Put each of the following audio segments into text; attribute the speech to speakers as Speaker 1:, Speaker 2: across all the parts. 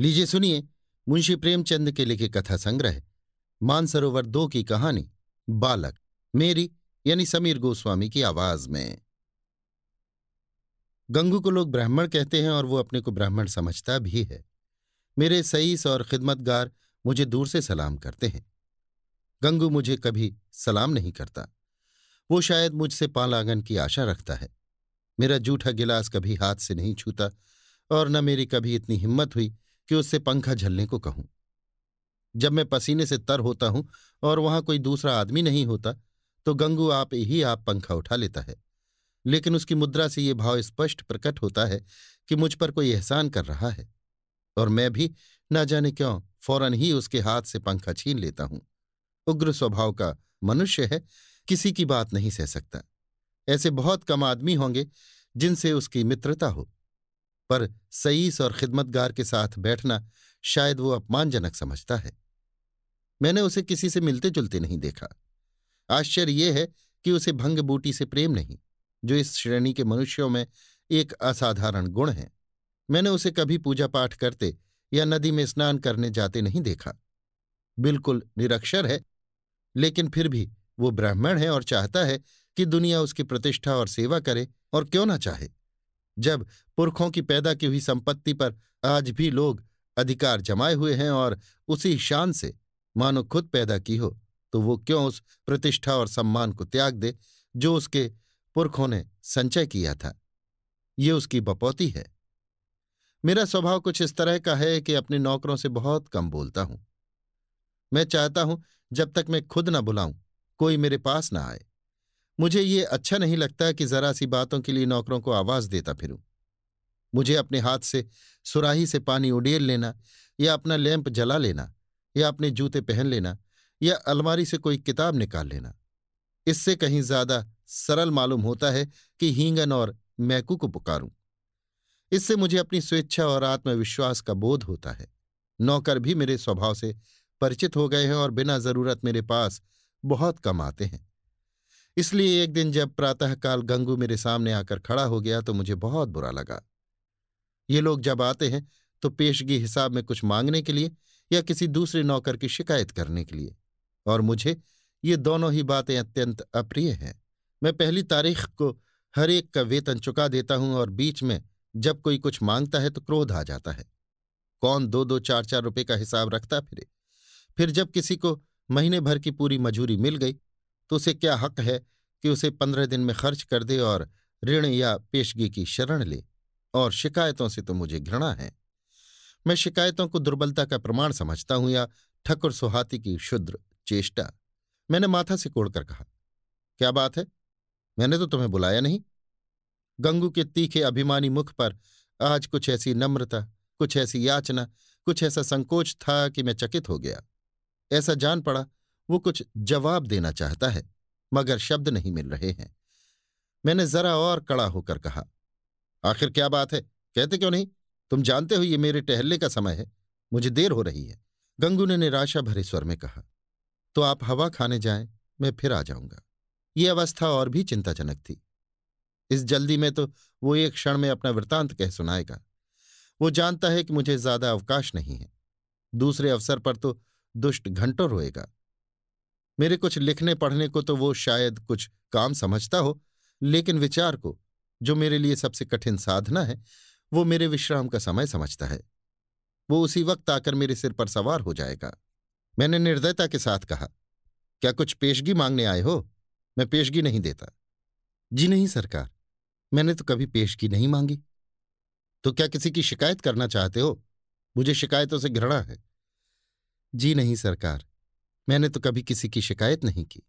Speaker 1: लीजिए सुनिए मुंशी प्रेमचंद के लिखे कथा संग्रह मानसरोवर दो की कहानी बालक मेरी यानी समीर गोस्वामी की आवाज में गंगू को लोग ब्राह्मण कहते हैं और वो अपने को ब्राह्मण समझता भी है मेरे सईस और खिदमतगार मुझे दूर से सलाम करते हैं गंगू मुझे कभी सलाम नहीं करता वो शायद मुझसे पालांगन की आशा रखता है मेरा जूठा गिलास कभी हाथ से नहीं छूता और न मेरी कभी इतनी हिम्मत हुई कि उससे पंखा झलने को कहूं जब मैं पसीने से तर होता हूं और वहां कोई दूसरा आदमी नहीं होता तो गंगू आप ही आप पंखा उठा लेता है लेकिन उसकी मुद्रा से ये भाव स्पष्ट प्रकट होता है कि मुझ पर कोई एहसान कर रहा है और मैं भी ना जाने क्यों फौरन ही उसके हाथ से पंखा छीन लेता हूं उग्र स्वभाव का मनुष्य है किसी की बात नहीं सह सकता ऐसे बहुत कम आदमी होंगे जिनसे उसकी मित्रता हो पर सईस और खिदमतगार के साथ बैठना शायद वो अपमानजनक समझता है मैंने उसे किसी से मिलते जुलते नहीं देखा आश्चर्य यह है कि उसे भंग बूटी से प्रेम नहीं जो इस श्रेणी के मनुष्यों में एक असाधारण गुण है मैंने उसे कभी पूजा पाठ करते या नदी में स्नान करने जाते नहीं देखा बिल्कुल निरक्षर है लेकिन फिर भी वो ब्राह्मण है और चाहता है कि दुनिया उसकी प्रतिष्ठा और सेवा करे और क्यों ना चाहे जब पुरखों की पैदा की हुई संपत्ति पर आज भी लोग अधिकार जमाए हुए हैं और उसी शान से मानो खुद पैदा की हो तो वो क्यों उस प्रतिष्ठा और सम्मान को त्याग दे जो उसके पुरखों ने संचय किया था ये उसकी बपौती है मेरा स्वभाव कुछ इस तरह का है कि अपने नौकरों से बहुत कम बोलता हूं मैं चाहता हूं जब तक मैं खुद ना बुलाऊं कोई मेरे पास ना आए मुझे ये अच्छा नहीं लगता कि जरा सी बातों के लिए नौकरों को आवाज देता फिरूं मुझे अपने हाथ से सुराही से पानी उडेल लेना या अपना लैंप जला लेना या अपने जूते पहन लेना या अलमारी से कोई किताब निकाल लेना इससे कहीं ज्यादा सरल मालूम होता है कि हींगन और मैकू को पुकारूं इससे मुझे अपनी स्वेच्छा और आत्मविश्वास का बोध होता है नौकर भी मेरे स्वभाव से परिचित हो गए हैं और बिना जरूरत मेरे पास बहुत कम आते हैं इसलिए एक दिन जब प्रातःकाल गंगू मेरे सामने आकर खड़ा हो गया तो मुझे बहुत बुरा लगा ये लोग जब आते हैं तो पेशगी हिसाब में कुछ मांगने के लिए या किसी दूसरे नौकर की शिकायत करने के लिए और मुझे ये दोनों ही बातें अत्यंत अप्रिय हैं मैं पहली तारीख को हर एक का वेतन चुका देता हूं और बीच में जब कोई कुछ मांगता है तो क्रोध आ जाता है कौन दो दो चार चार रुपए का हिसाब रखता फिरे फिर जब किसी को महीने भर की पूरी मजूरी मिल गई तो उसे क्या हक है कि उसे पंद्रह दिन में खर्च कर दे और ऋण या पेशगी की शरण ले और शिकायतों से तो मुझे घृणा है मैं शिकायतों को दुर्बलता का प्रमाण समझता हूं या ठकुर सुहाती की शुद्र चेष्टा मैंने माथा से कोड़कर कहा क्या बात है मैंने तो तुम्हें बुलाया नहीं गंगू के तीखे अभिमानी मुख पर आज कुछ ऐसी नम्रता कुछ ऐसी याचना कुछ ऐसा संकोच था कि मैं चकित हो गया ऐसा जान पड़ा वो कुछ जवाब देना चाहता है मगर शब्द नहीं मिल रहे हैं मैंने जरा और कड़ा होकर कहा आखिर क्या बात है कहते क्यों नहीं तुम जानते हो ये मेरे टहलने का समय है मुझे देर हो रही है गंगू ने निराशा भरे स्वर में कहा तो आप हवा खाने जाएं मैं फिर आ जाऊंगा ये अवस्था और भी चिंताजनक थी इस जल्दी में तो वो एक क्षण में अपना वृतांत कह सुनाएगा वो जानता है कि मुझे ज्यादा अवकाश नहीं है दूसरे अवसर पर तो दुष्ट घंटों रोएगा मेरे कुछ लिखने पढ़ने को तो वो शायद कुछ काम समझता हो लेकिन विचार को जो मेरे लिए सबसे कठिन साधना है वो मेरे विश्राम का समय समझता है वो उसी वक्त आकर मेरे सिर पर सवार हो जाएगा मैंने निर्दयता के साथ कहा क्या कुछ पेशगी मांगने आए हो मैं पेशगी नहीं देता जी नहीं सरकार मैंने तो कभी पेशगी नहीं मांगी तो क्या किसी की शिकायत करना चाहते हो मुझे शिकायतों से घृणा है जी नहीं सरकार मैंने तो कभी किसी की शिकायत नहीं की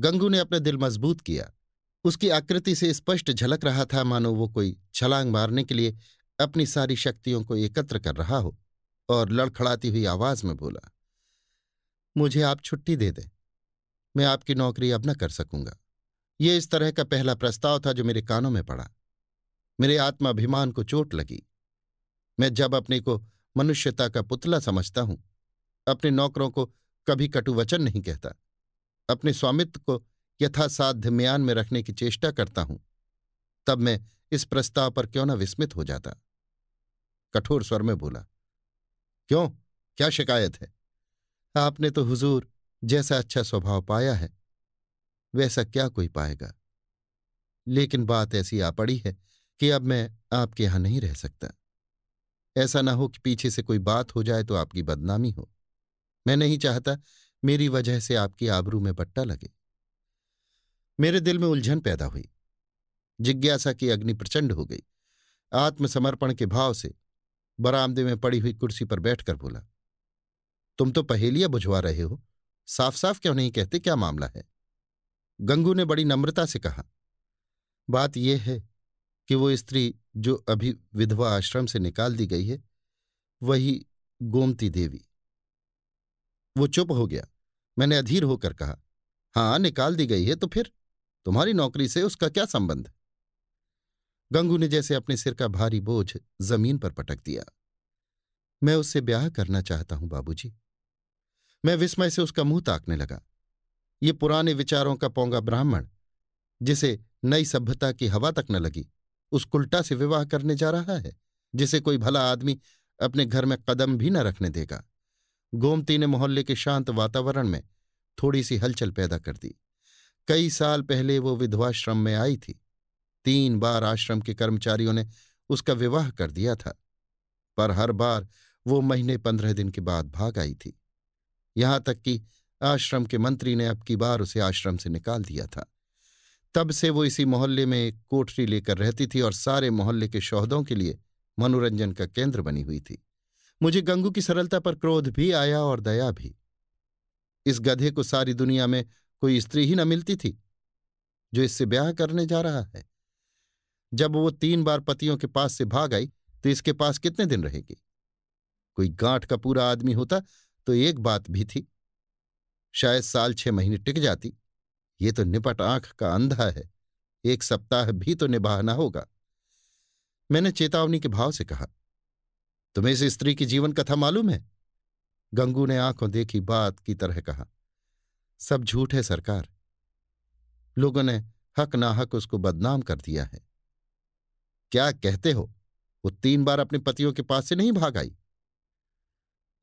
Speaker 1: गंगू ने अपना दिल मजबूत किया उसकी आकृति से स्पष्ट झलक रहा था मानो वो कोई छलांग मारने के लिए अपनी सारी शक्तियों को एकत्र कर रहा हो और लड़खड़ाती हुई आवाज में बोला मुझे आप छुट्टी दे दें मैं आपकी नौकरी अब न कर सकूंगा ये इस तरह का पहला प्रस्ताव था जो मेरे कानों में पड़ा मेरे आत्माभिमान को चोट लगी मैं जब अपने को मनुष्यता का पुतला समझता हूं अपने नौकरों को कभी कटु वचन नहीं कहता अपने स्वामित्व को यथासाध्य म्यान में रखने की चेष्टा करता हूं तब मैं इस प्रस्ताव पर क्यों न विस्मित हो जाता कठोर स्वर में बोला क्यों क्या शिकायत है आपने तो हुजूर जैसा अच्छा स्वभाव पाया है वैसा क्या कोई पाएगा लेकिन बात ऐसी आ पड़ी है कि अब मैं आपके यहां नहीं रह सकता ऐसा ना हो कि पीछे से कोई बात हो जाए तो आपकी बदनामी हो मैं नहीं चाहता मेरी वजह से आपकी आबरू में बट्टा लगे मेरे दिल में उलझन पैदा हुई जिज्ञासा की अग्नि प्रचंड हो गई आत्मसमर्पण के भाव से बरामदे में पड़ी हुई कुर्सी पर बैठकर बोला तुम तो पहेलियां बुझवा रहे हो साफ साफ क्यों नहीं कहते क्या मामला है गंगू ने बड़ी नम्रता से कहा बात यह है कि वो स्त्री जो अभी विधवा आश्रम से निकाल दी गई है वही गोमती देवी वो चुप हो गया मैंने अधीर होकर कहा हाँ निकाल दी गई है तो फिर तुम्हारी नौकरी से उसका क्या संबंध गंगू ने जैसे अपने सिर का भारी बोझ जमीन पर पटक दिया मैं उससे ब्याह करना चाहता हूं बाबूजी मैं विस्मय से उसका मुंह ताकने लगा ये पुराने विचारों का पोंगा ब्राह्मण जिसे नई सभ्यता की हवा तक न लगी उस कुल्टा से विवाह करने जा रहा है जिसे कोई भला आदमी अपने घर में कदम भी न रखने देगा गोमती ने मोहल्ले के शांत वातावरण में थोड़ी सी हलचल पैदा कर दी कई साल पहले वो विधवाश्रम में आई थी तीन बार आश्रम के कर्मचारियों ने उसका विवाह कर दिया था पर हर बार वो महीने पंद्रह दिन के बाद भाग आई थी यहां तक कि आश्रम के मंत्री ने अब की बार उसे आश्रम से निकाल दिया था तब से वो इसी मोहल्ले में एक कोठरी लेकर रहती थी और सारे मोहल्ले के शौहदों के लिए मनोरंजन का केंद्र बनी हुई थी मुझे गंगू की सरलता पर क्रोध भी आया और दया भी इस गधे को सारी दुनिया में कोई स्त्री ही न मिलती थी जो इससे ब्याह करने जा रहा है जब वो तीन बार पतियों के पास से भाग आई तो इसके पास कितने दिन रहेगी कोई गांठ का पूरा आदमी होता तो एक बात भी थी शायद साल छह महीने टिक जाती ये तो निपट आंख का अंधा है एक सप्ताह भी तो निभाना होगा मैंने चेतावनी के भाव से कहा तुम्हें इस स्त्री की जीवन कथा मालूम है गंगू ने आंखों देखी बात की तरह कहा सब झूठ है सरकार लोगों ने हक ना हक उसको बदनाम कर दिया है क्या कहते हो वो तीन बार अपने पतियों के पास से नहीं भाग आई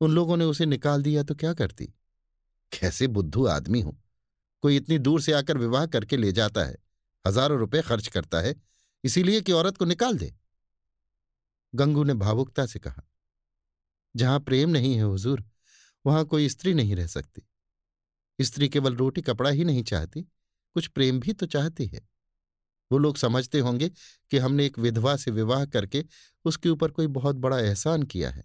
Speaker 1: उन लोगों ने उसे निकाल दिया तो क्या करती कैसे बुद्धू आदमी हो कोई इतनी दूर से आकर विवाह करके ले जाता है हजारों रुपए खर्च करता है इसीलिए कि औरत को निकाल दे गंगू ने भावुकता से कहा जहां प्रेम नहीं है हुजूर वहां कोई स्त्री नहीं रह सकती स्त्री केवल रोटी कपड़ा ही नहीं चाहती कुछ प्रेम भी तो चाहती है वो लोग समझते होंगे कि हमने एक विधवा से विवाह करके उसके ऊपर कोई बहुत बड़ा एहसान किया है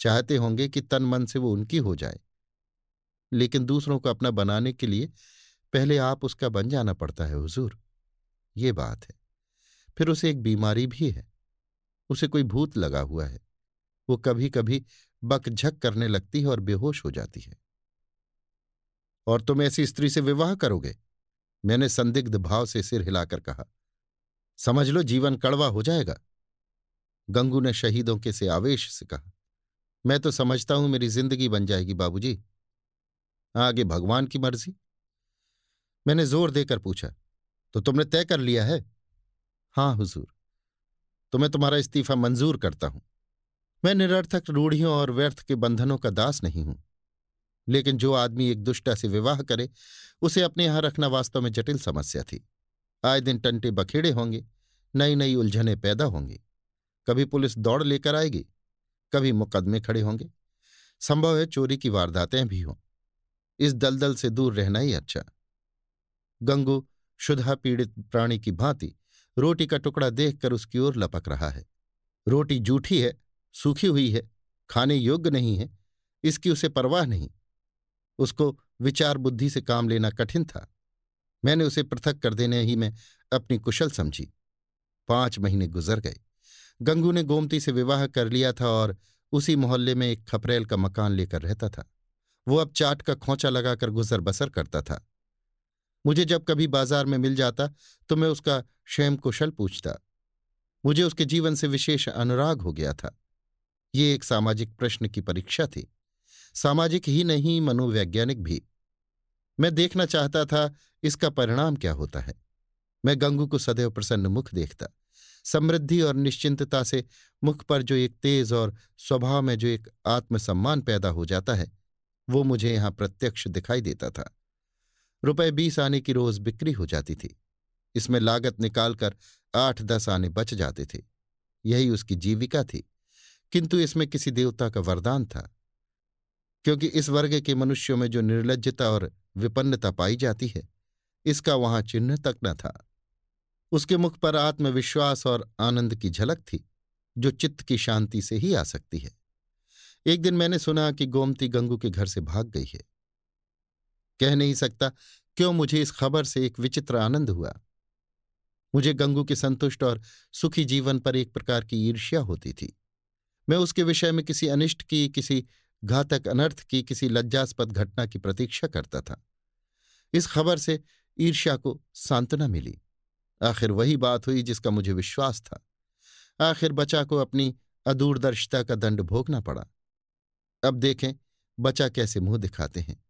Speaker 1: चाहते होंगे कि तन मन से वो उनकी हो जाए लेकिन दूसरों को अपना बनाने के लिए पहले आप उसका बन जाना पड़ता है हुजूर ये बात है फिर उसे एक बीमारी भी है उसे कोई भूत लगा हुआ है वो कभी कभी बकझक करने लगती है और बेहोश हो जाती है और तुम ऐसी स्त्री से विवाह करोगे मैंने संदिग्ध भाव से सिर हिलाकर कहा समझ लो जीवन कड़वा हो जाएगा गंगू ने शहीदों के से आवेश से कहा मैं तो समझता हूं मेरी जिंदगी बन जाएगी बाबूजी आगे भगवान की मर्जी मैंने जोर देकर पूछा तो तुमने तय कर लिया है हां हुजूर तो मैं तुम्हारा इस्तीफा मंजूर करता हूं मैं निरर्थक रूढ़ियों और व्यर्थ के बंधनों का दास नहीं हूं लेकिन जो आदमी एक दुष्टा से विवाह करे उसे अपने यहां रखना वास्तव में जटिल समस्या थी आए दिन टंटे बखेड़े होंगे नई नई उलझने पैदा होंगी कभी पुलिस दौड़ लेकर आएगी कभी मुकदमे खड़े होंगे संभव है चोरी की वारदातें भी हों इस दलदल से दूर रहना ही अच्छा गंगू शुद्धा पीड़ित प्राणी की भांति रोटी का टुकड़ा देखकर उसकी ओर लपक रहा है रोटी जूठी है सूखी हुई है खाने योग्य नहीं है इसकी उसे परवाह नहीं उसको विचार बुद्धि से काम लेना कठिन था मैंने उसे पृथक कर देने ही में अपनी कुशल समझी पांच महीने गुजर गए गंगू ने गोमती से विवाह कर लिया था और उसी मोहल्ले में एक खपरेल का मकान लेकर रहता था वो अब चाट का खोंचा लगाकर गुजर बसर करता था मुझे जब कभी बाजार में मिल जाता तो मैं उसका क्षेम कुशल पूछता मुझे उसके जीवन से विशेष अनुराग हो गया था ये एक सामाजिक प्रश्न की परीक्षा थी सामाजिक ही नहीं मनोवैज्ञानिक भी मैं देखना चाहता था इसका परिणाम क्या होता है मैं गंगू को सदैव प्रसन्न मुख देखता समृद्धि और निश्चिंतता से मुख पर जो एक तेज और स्वभाव में जो एक आत्मसम्मान पैदा हो जाता है वो मुझे यहाँ प्रत्यक्ष दिखाई देता था रुपए बीस आने की रोज बिक्री हो जाती थी इसमें लागत निकालकर आठ दस आने बच जाते थे यही उसकी जीविका थी किंतु इसमें किसी देवता का वरदान था क्योंकि इस वर्ग के मनुष्यों में जो निर्लजता और विपन्नता पाई जाती है इसका वहां चिन्ह तक न था उसके मुख पर आत्मविश्वास और आनंद की झलक थी जो चित्त की शांति से ही आ सकती है एक दिन मैंने सुना कि गोमती गंगू के घर से भाग गई है कह नहीं सकता क्यों मुझे इस खबर से एक विचित्र आनंद हुआ मुझे गंगू के संतुष्ट और सुखी जीवन पर एक प्रकार की ईर्ष्या होती थी मैं उसके विषय में किसी अनिष्ट की किसी घातक अनर्थ की किसी लज्जास्पद घटना की प्रतीक्षा करता था इस खबर से ईर्ष्या को सांत्वना मिली आखिर वही बात हुई जिसका मुझे विश्वास था आखिर बचा को अपनी अदूरदर्शिता का दंड भोगना पड़ा अब देखें बचा कैसे मुंह दिखाते हैं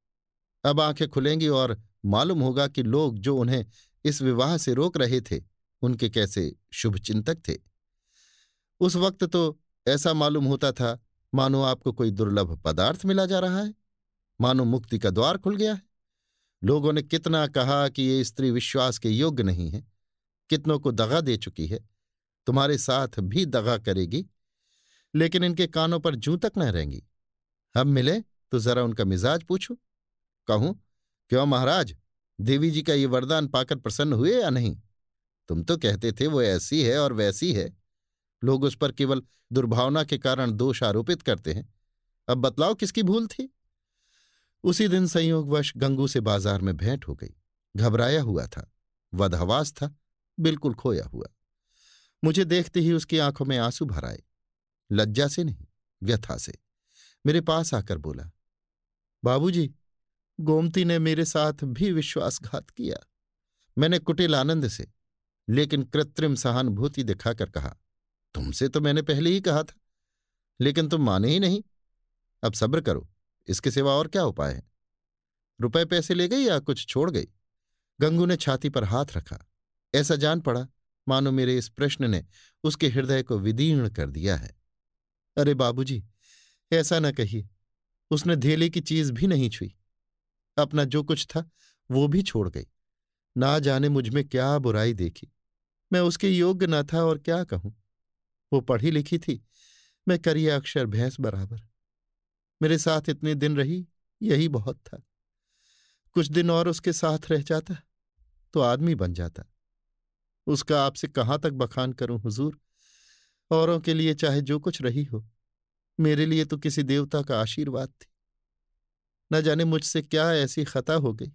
Speaker 1: अब आंखें खुलेंगी और मालूम होगा कि लोग जो उन्हें इस विवाह से रोक रहे थे उनके कैसे शुभचिंतक थे उस वक्त तो ऐसा मालूम होता था मानो आपको कोई दुर्लभ पदार्थ मिला जा रहा है मानो मुक्ति का द्वार खुल गया है लोगों ने कितना कहा कि ये स्त्री विश्वास के योग्य नहीं है कितनों को दगा दे चुकी है तुम्हारे साथ भी दगा करेगी लेकिन इनके कानों पर जू तक न रहेंगी हम मिले तो जरा उनका मिजाज पूछो कहूं क्यों महाराज देवी जी का ये वरदान पाकर प्रसन्न हुए या नहीं तुम तो कहते थे वो ऐसी है और वैसी है लोग उस पर केवल दुर्भावना के कारण दोष आरोपित करते हैं अब बतलाओ किसकी भूल थी उसी दिन संयोगवश गंगू से बाजार में भेंट हो गई घबराया हुआ था वधहवास था बिल्कुल खोया हुआ मुझे देखते ही उसकी आंखों में आंसू भर आए लज्जा से नहीं व्यथा से मेरे पास आकर बोला बाबूजी गोमती ने मेरे साथ भी विश्वासघात किया मैंने कुटिल आनंद से लेकिन कृत्रिम सहानुभूति दिखाकर कहा तुमसे तो मैंने पहले ही कहा था लेकिन तुम माने ही नहीं अब सब्र करो इसके सिवा और क्या उपाय है रुपए पैसे ले गई या कुछ छोड़ गई गंगू ने छाती पर हाथ रखा ऐसा जान पड़ा मानो मेरे इस प्रश्न ने उसके हृदय को विदीर्ण कर दिया है अरे बाबूजी ऐसा न कहिए उसने धेले की चीज भी नहीं छुई अपना जो कुछ था वो भी छोड़ गई ना जाने मुझ में क्या बुराई देखी मैं उसके योग्य न था और क्या कहूं वो पढ़ी लिखी थी मैं करिया अक्षर भैंस बराबर मेरे साथ इतने दिन रही यही बहुत था कुछ दिन और उसके साथ रह जाता तो आदमी बन जाता उसका आपसे कहाँ तक बखान करूं हुजूर औरों के लिए चाहे जो कुछ रही हो मेरे लिए तो किसी देवता का आशीर्वाद थी न जाने मुझसे क्या ऐसी खता हो गई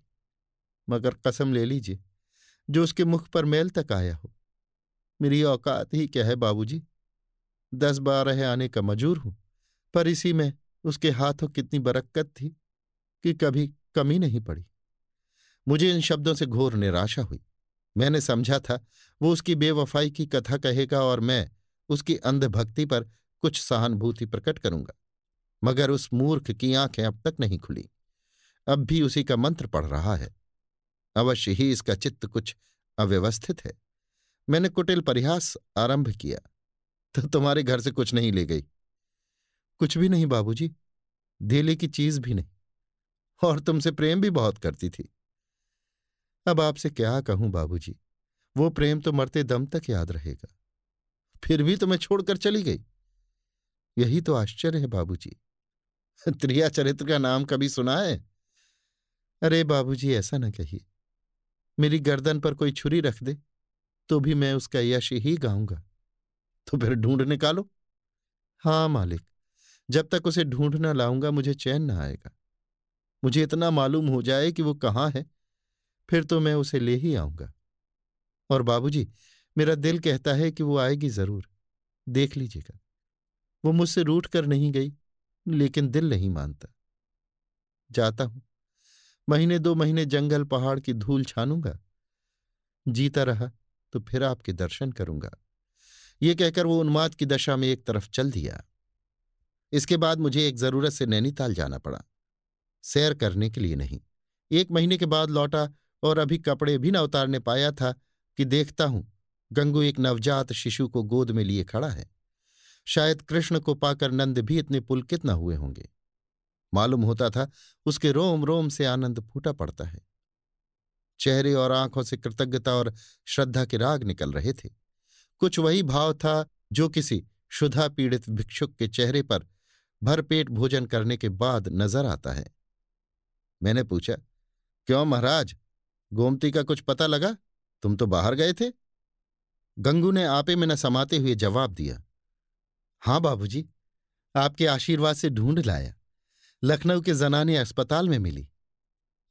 Speaker 1: मगर कसम ले लीजिए जो उसके मुख पर मेल तक आया हो मेरी औकात ही क्या है बाबूजी दस बारह आने का मजूर हूं पर इसी में उसके हाथों कितनी बरक्कत थी कि कभी कमी नहीं पड़ी मुझे इन शब्दों से घोर निराशा हुई मैंने समझा था वो उसकी बेवफाई की कथा कहेगा और मैं उसकी अंधभक्ति पर कुछ सहानुभूति प्रकट करूंगा मगर उस मूर्ख की आंखें अब तक नहीं खुली अब भी उसी का मंत्र पढ़ रहा है अवश्य ही इसका चित्त कुछ अव्यवस्थित है मैंने कुटिल परिहास आरंभ किया तो तुम्हारे घर से कुछ नहीं ले गई कुछ भी नहीं बाबूजी धेले की चीज भी नहीं और तुमसे प्रेम भी बहुत करती थी अब आपसे क्या कहूं बाबूजी वो प्रेम तो मरते दम तक याद रहेगा फिर भी तुम्हें छोड़कर चली गई यही तो आश्चर्य है बाबूजी त्रिया चरित्र का नाम कभी सुना है अरे बाबूजी ऐसा ना कहिए मेरी गर्दन पर कोई छुरी रख दे तो भी मैं उसका यश ही गाऊंगा तो फिर ढूंढ निकालो हाँ मालिक जब तक उसे ढूंढ ना लाऊंगा मुझे चैन ना आएगा मुझे इतना मालूम हो जाए कि वो कहाँ है फिर तो मैं उसे ले ही आऊंगा और बाबूजी मेरा दिल कहता है कि वो आएगी जरूर देख लीजिएगा वो मुझसे रूठ कर नहीं गई लेकिन दिल नहीं मानता जाता हूं महीने दो महीने जंगल पहाड़ की धूल छानूंगा जीता रहा तो फिर आपके दर्शन करूंगा ये कहकर वो उन्माद की दशा में एक तरफ चल दिया इसके बाद मुझे एक जरूरत से नैनीताल जाना पड़ा सैर करने के लिए नहीं एक महीने के बाद लौटा और अभी कपड़े भी न उतारने पाया था कि देखता हूं गंगू एक नवजात शिशु को गोद में लिए खड़ा है शायद कृष्ण को पाकर नंद भी इतने पुलकित न हुए होंगे मालूम होता था उसके रोम रोम से आनंद फूटा पड़ता है चेहरे और आंखों से कृतज्ञता और श्रद्धा के राग निकल रहे थे कुछ वही भाव था जो किसी शुदा पीड़ित भिक्षुक के चेहरे पर भरपेट भोजन करने के बाद नजर आता है मैंने पूछा क्यों महाराज गोमती का कुछ पता लगा तुम तो बाहर गए थे गंगू ने आपे में न समाते हुए जवाब दिया हाँ बाबूजी आपके आशीर्वाद से ढूंढ लाया लखनऊ के जनाने अस्पताल में मिली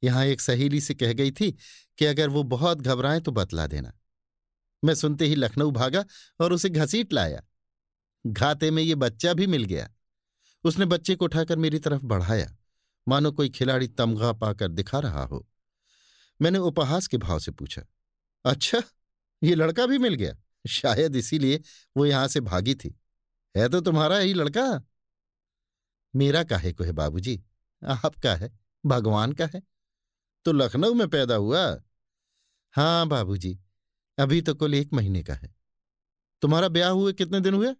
Speaker 1: यहां एक सहेली से कह गई थी कि अगर वो बहुत घबराएं तो बतला देना मैं सुनते ही लखनऊ भागा और उसे घसीट लाया घाते में ये बच्चा भी मिल गया उसने बच्चे को उठाकर मेरी तरफ बढ़ाया मानो कोई खिलाड़ी तमगा पाकर दिखा रहा हो मैंने उपहास के भाव से पूछा अच्छा ये लड़का भी मिल गया शायद इसीलिए वो यहां से भागी थी है तो तुम्हारा ही लड़का मेरा काहे को है बाबूजी आपका है भगवान का है तो लखनऊ में पैदा हुआ हाँ बाबूजी अभी तो कुल एक महीने का है तुम्हारा ब्याह हुए कितने दिन हुए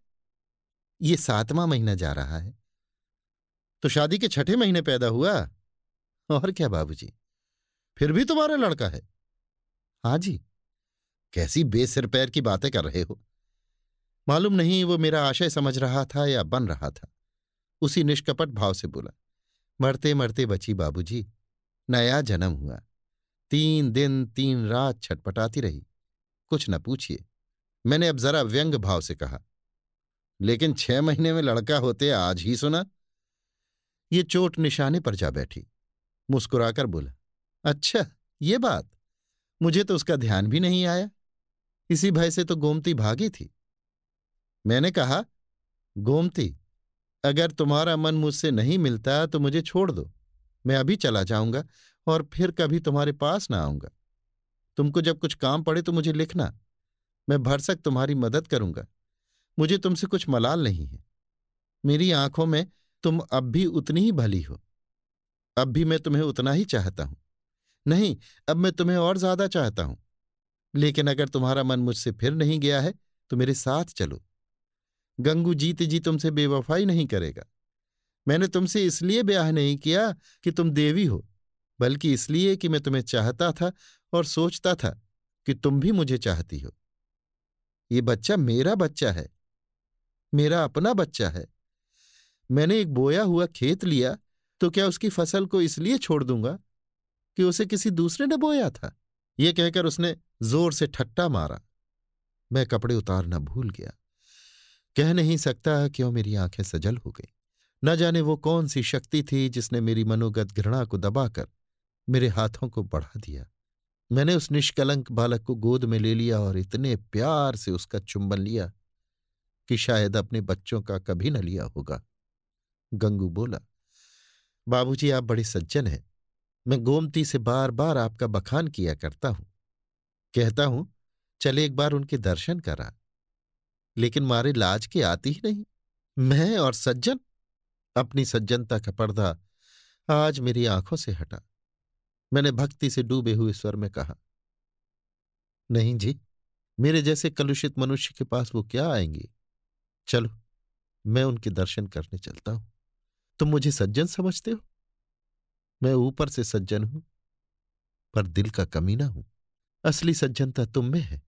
Speaker 1: ये सातवां महीना जा रहा है तो शादी के छठे महीने पैदा हुआ और क्या बाबूजी फिर भी तुम्हारा लड़का है हाँ जी कैसी बेसिर पैर की बातें कर रहे हो मालूम नहीं वो मेरा आशय समझ रहा था या बन रहा था उसी निष्कपट भाव से बोला मरते मरते बची बाबूजी नया जन्म हुआ तीन दिन तीन रात छटपटाती रही कुछ न पूछिए मैंने अब जरा व्यंग भाव से कहा लेकिन छह महीने में लड़का होते आज ही सुना ये चोट निशाने पर जा बैठी मुस्कुराकर बोला अच्छा ये बात मुझे तो उसका ध्यान भी नहीं आया इसी भय से तो गोमती भागी थी मैंने कहा गोमती अगर तुम्हारा मन मुझसे नहीं मिलता तो मुझे छोड़ दो मैं अभी चला जाऊंगा और फिर कभी तुम्हारे पास ना आऊंगा तुमको जब कुछ काम पड़े तो मुझे लिखना मैं भरसक तुम्हारी मदद करूंगा मुझे तुमसे कुछ मलाल नहीं है मेरी आंखों में तुम अब भी उतनी ही भली हो अब भी मैं तुम्हें उतना ही चाहता हूं नहीं अब मैं तुम्हें और ज्यादा चाहता हूं लेकिन अगर तुम्हारा मन मुझसे फिर नहीं गया है तो मेरे साथ चलो गंगू जीत जी तुमसे बेवफाई नहीं करेगा मैंने तुमसे इसलिए ब्याह नहीं किया कि तुम देवी हो बल्कि इसलिए कि मैं तुम्हें चाहता था और सोचता था कि तुम भी मुझे चाहती हो ये बच्चा मेरा बच्चा है मेरा अपना बच्चा है मैंने एक बोया हुआ खेत लिया तो क्या उसकी फसल को इसलिए छोड़ दूंगा कि उसे किसी दूसरे ने बोया था यह कहकर उसने जोर से ठट्टा मारा मैं कपड़े उतारना भूल गया कह नहीं सकता क्यों मेरी आंखें सजल हो गई न जाने वो कौन सी शक्ति थी जिसने मेरी मनोगत घृणा को दबाकर मेरे हाथों को बढ़ा दिया मैंने उस निष्कलंक बालक को गोद में ले लिया और इतने प्यार से उसका चुंबन लिया कि शायद अपने बच्चों का कभी न लिया होगा गंगू बोला बाबूजी आप बड़े सज्जन हैं मैं गोमती से बार बार आपका बखान किया करता हूं कहता हूं चले एक बार उनके दर्शन करा लेकिन मारे लाज के आती ही नहीं मैं और सज्जन अपनी सज्जनता का पर्दा आज मेरी आंखों से हटा मैंने भक्ति से डूबे हुए स्वर में कहा नहीं जी मेरे जैसे कलुषित मनुष्य के पास वो क्या आएंगे चलो मैं उनके दर्शन करने चलता हूं तुम मुझे सज्जन समझते हो मैं ऊपर से सज्जन हूं पर दिल का कमीना हूं असली सज्जनता तुम में है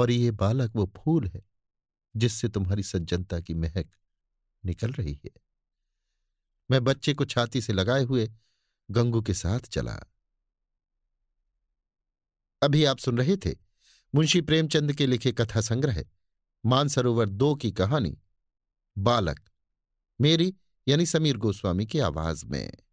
Speaker 1: और ये बालक वो फूल है जिससे तुम्हारी सज्जनता की महक निकल रही है मैं बच्चे को छाती से लगाए हुए गंगू के साथ चला अभी आप सुन रहे थे मुंशी प्रेमचंद के लिखे कथा संग्रह मानसरोवर दो की कहानी बालक मेरी यानी समीर गोस्वामी की आवाज में